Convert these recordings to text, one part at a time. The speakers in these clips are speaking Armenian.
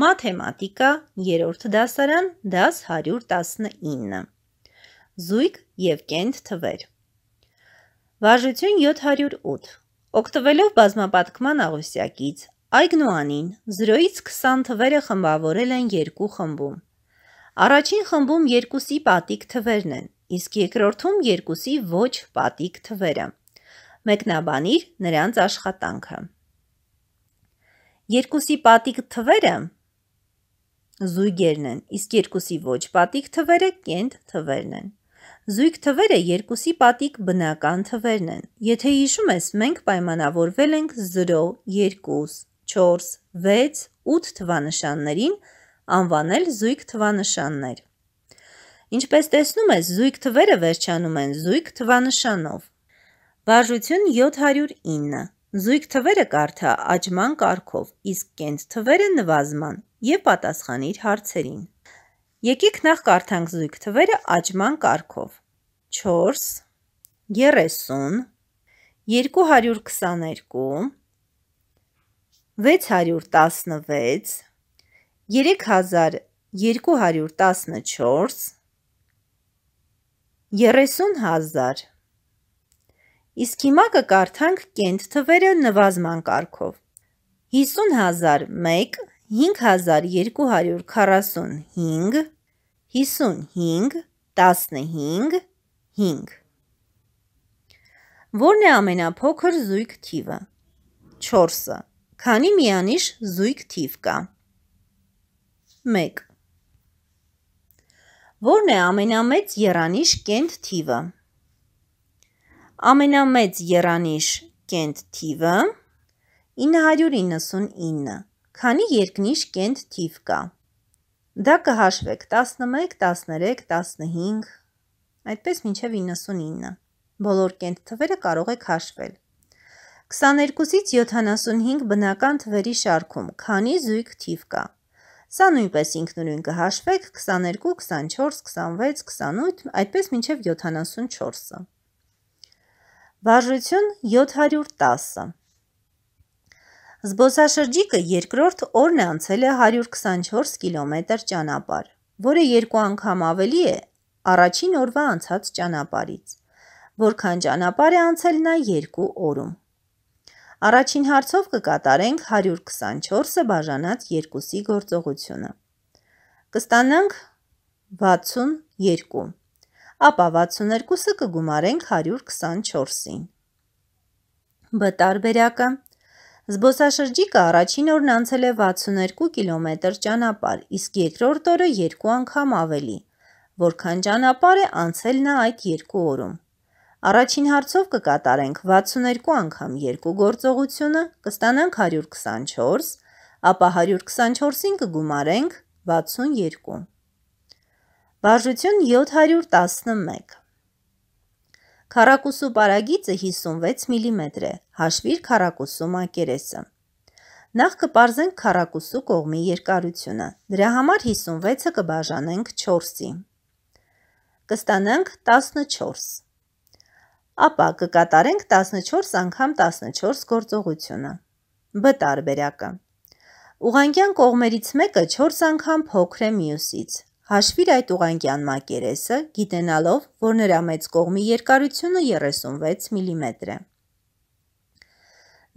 մաթեմատիկա, երորդ դասարան, դաս 119։ Զույգ և կենտ թվեր։ Վաժություն 708։ Օգտվելով բազմապատկման աղյուսյակից, այգն ու անին 0-ից 20 թվերը խմբավորել են երկու խմբում։ Առաջին խմբում երկուսի պատիկ թվերն են, իսկ երկրորդում երկուսի ոչ պատիկ թվերը։ Մեկնաբանիր նրանց աշխատանքը։ Երկուսի պատիկ թվերը զույգերն են, իսկ երկուսի ոչ պատիկ թվերը կենտ թվերն են։ Զույգ թվերը երկուսի պատիկ բնական թվերն են։ Եթե հիշում ես, մենք պայմանավորվել ենք 0, 2, 4, 6, 8 թվանշաններին անվանել զույգ թվանշաններ։ Ինչպես տեսնում ես, զույգ թվերը վերջանում են զույգ թվանշանով։ Վարժություն 709 Զույգ թվերը կարդա աճման կարգով, իսկ կենտ թվերը նվազման եւ պատասխանի իր հարցերին։ Եկեք նախ կարդանք զույգ թվերը աճման կարգով։ 4 30 222 616 3214 30000 Իսկ հիմա կկարդանք կենտ թվերը նվազման կարգով։ 50001, 5245, 55, 15, 5 Որն է ամենափոքր զույգ թիվը։ 4-ը։ Քանի միանիշ զույգ թիվ կա։ 1 Որն է ամենամեծ երանիշ կենտ թիվը։ 2 Ամենամեծ եռանիշ կենտ թիվը 999, քանի երկնիշ կենտ թիվ կա։ Դա կհաշվեք 11, 13, 15, այդպես մինչև 99։ Բոլոր կենտ թվերը կարող եք հաշվել։ 22-ից 75 բնական թվերի շարքում քանի զույգ թիվ կա։ Սա նույնպես ինքնուրույն կհաշվեք 22, 24, 26, 28, այդպես մինչև 74-ը։ Վարժություն 710-ը։ Զբոսաշրջիկը երկրորդ օրն է անցել է 124 կիլոմետր ճանապարհ, որը երկու անգամ ավելի է առաջին օրվա անցած ճանապարից, որքան ճանապարհ է անցել նա երկու օրում։ Առաջին հարցով կկատարենք 124-ը բաժանած 2-ի գործողությունը։ Կստանանք 62 ապա 62-ը կգումարենք 124-ին։ Բ տարբերակը Զբոսաշրջիկը առաջին օրն անցել է 62 կիլոմետր ճանապարհ, իսկ երկրորդ օրը երկու անգամ ավելի, որքան ճանապարհ է անցել նա այդ երկու օրում։ Առաջին հարցով կկատարենք 62 անգամ 2 գործողությունը, կստանանք 124, ապա 124-ին կգումարենք 62։ Վարժություն 711 Քարակուսու պարագիծը 56 մմ է, հաշվիր քարակուսու մակերեսը։ Նախ կպարզենք քարակուսու կողմի երկարությունը։ Դրա համար 56-ը կբաժանենք 4-ի։ Կստանանք 14։ Ապա կկատարենք 14 անգամ 14 գործողությունը։ Բ տարբերակը։ Ուղանկյան կողմերից մեկը 4 անգամ փոքր է մյուսից, Հաշվիր այդ ուղանկյան մակերեսը, գիտենալով, որ նրա մեծ կողմի երկարությունը 36 մմ է։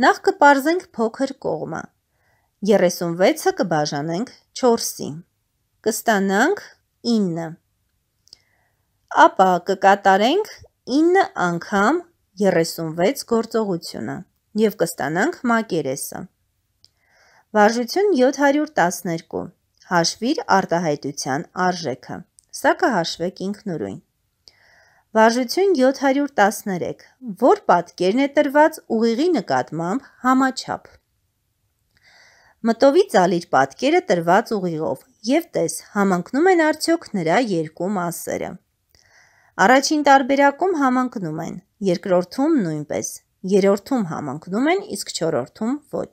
Նախ կպարզենք փոքր կողմը։ 36-ը կբաժանենք 4-ի։ Կստանանք 9։ Ապա կկատարենք 9 անգամ 36 գործողությունը և կստանանք մակերեսը։ Վարժություն 712 Հաշվիր արտահայտության արժեքը։ Սա կհաշվեք ինքնուրույն։ Վարժություն 713, որ պատկերն է տրված ուղիղի նկատմամբ համաչափ։ Մտովի ցալիր պատկերը տրված ուղիղով եւ տես համընկնում են արդյոք նրա երկու մասերը։ Առաջին տարբերակում համընկնում են, երկրորդում նույնպես, երրորդում համընկնում են, իսկ չորրորդում ոչ։